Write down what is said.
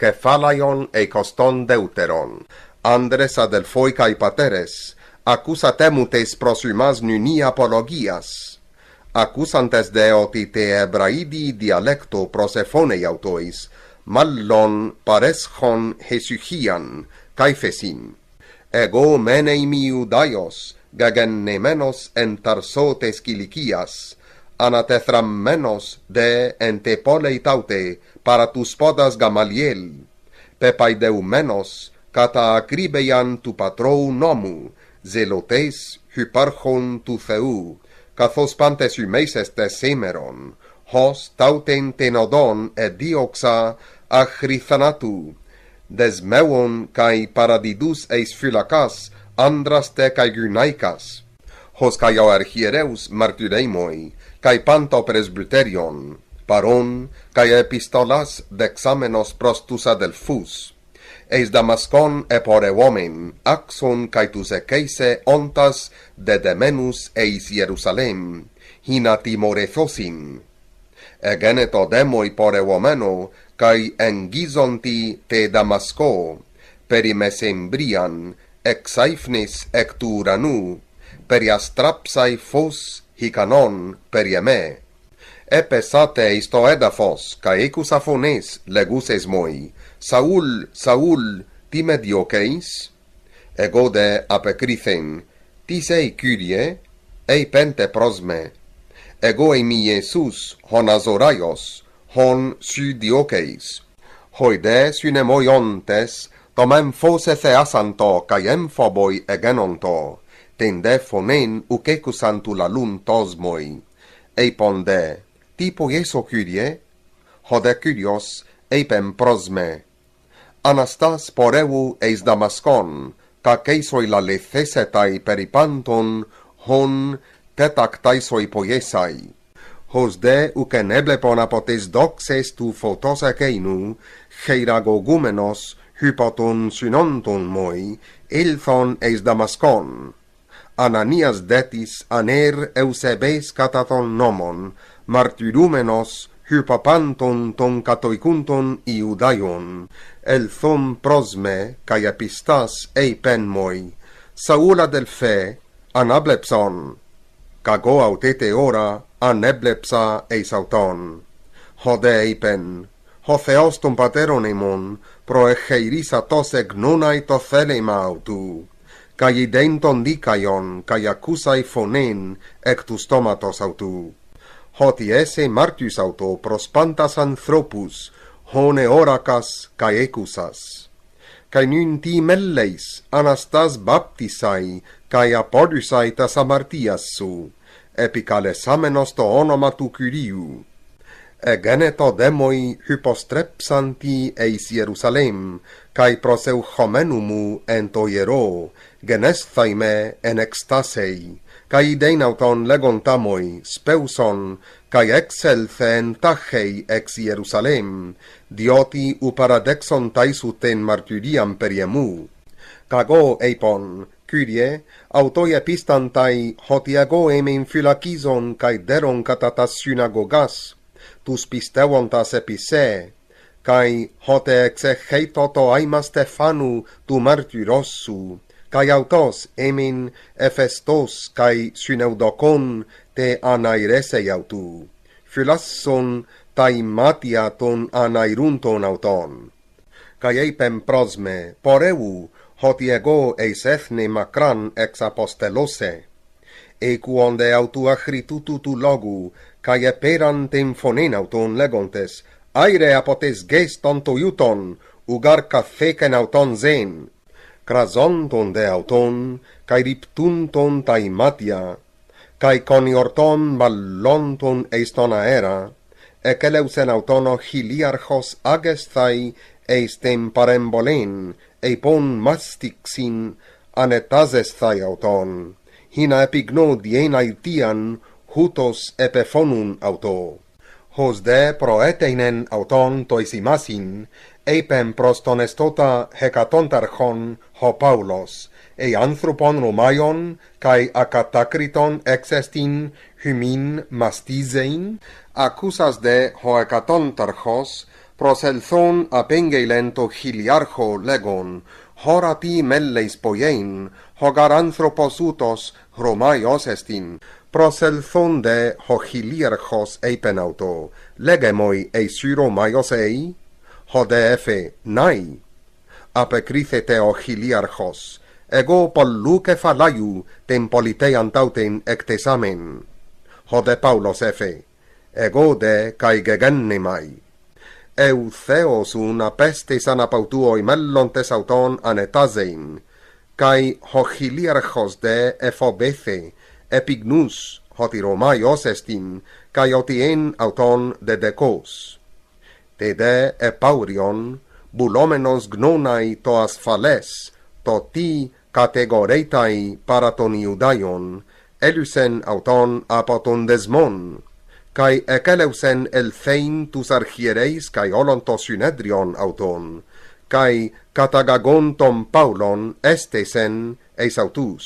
kephalaion e coston deuteron andres adelfoi kai pateres accusate mutes prosumas nunia apologias accusantes de otite hebraidi dialecto prosephone autois mallon pares hesuchian kai fesin ego menei miu daios gagen nemenos en tarsotes kilikias anatethramenos de ente para tus podas gamaliel pepaideumenos deumenos kata acribeian tu patrou nomu zelotes hyparchon tu theou kathos pantes humeses te semeron hos tauten tenodon e dioxa achrithanatu desmeon kai paradidus eis phylakas andras te kai gynaikas hos kai au archiereus martyreimoi cae panto presbyterion, paron, cae epistolas dexamenos prostus adelfus, eis damascon epore vomen, axon cae tus ecese ontas de demenus eis Jerusalem, hina timore thosin. Egeneto demoi pore vomeno, cae engizonti te damasco, peri embrian, ex aifnis ectu uranu, periastrapsai fos hi anon per me. E pesate isto edafos, ca ecus afones es moi, Saul, Saul, ti me dioceis? Ego de apecrithin, ti sei curie? Ei pente pros me. Ego e mi Iesus, hon Azoraios, hon su dioceis. Hoide, su nemoiontes, to mem fose theasanto, ca em foboi egenonto ten de fonen ukeku santu la lun tosmoi. Ei tipo jeso kydie? Hode Kyrios eipem prosme. Anastas poreu eis Damaskon, ta keisoi la lethesetai peripanton, hon tetak taisoi poiesai. hosde uken eblepon apotes doxes tu fotos ekeinu, heira gogumenos, hypoton synonton moi, ilthon eis Damaskon.» Ananias detis aner Eusebes cataton nomon, martyrumenos hypapanton ton catoicunton iudaion, el thom prosme cae epistas ei moi, saula del fe anablepson, cago autete ora aneblepsa eis auton. Hode eipen, ho Theos ton pateron imon, proecheirisa tos egnunae to thelema autu kai ton dikaion kai akusai fonen, ectus tomatos autu hoti esse martius auto prospantas anthropus hone oracas kai ecusas kai nun ti melleis anastas baptisai kai apodusai tas amartias su epicale samenos to onoma tu curiu egeneto demoi hypostrepsanti eis Jerusalem, cae proseu homenumu ento hiero, genesthaime en extasei, cae ideinauton legontamoi, speuson, cae excelse en tachei ex Jerusalem, dioti u paradexon taisu ten martyriam periemu. Cago eipon, curie, autoi epistantai hotiago emin phylakison cae deron catatas synagogas, tus pisteuontas epise, kai hote exegeitoto aima Stefanu tu martyrosu, kai autos emin efestos kai syneudocon te anairesei autu, filasson tai matia ton anairunton auton. Kai eipem prosme, poreu, hoti ego eis ethne makran ex apostelose, Ei quonde autu achritutu logu, cae eperan in fonen auton legontes, aere apotes geston to iuton, ugar cafec auton zen, crazonton de auton, cae riptunton tae matia, cae coniorton ballonton eis ton aera, eceleusen autono hiliarhos agestai eis tem parembolen, epon mastixin, anetazestai auton, hina epignodien aitian, hutos epefonun auto hos de proeteinen auton tois imasin epem pros ton ho paulos e anthropon rumaion kai akatakriton exestin hymin mastizein akousas de ho hekaton tarchos pros elthon apengeilen to hiliarcho legon horati melleis poiein hogar anthropos utos rumaios estin proselthon de hochilierchos eipen auto, legemoi eisuromaios ei? Hode efe, nai! Apecrithete hochilierchos, ego polluce falaiu tem politae antauten ectesamen. Hode paulos efe, ego de cae gegennimai. Eu theos un apestisan apautuo i mellontes auton anetazen, cae hochilierchos de efo epignus hoti Romaios os estin, cae otien auton de decos. Te de epaurion, bulomenos gnonai to asphales, toti to ti categoreitai para ton iudaion, elusen auton apaton desmon, cae eceleusen el fein tus argiereis cae olon to unedrion auton, cae catagagon tom paulon estesen eis autus.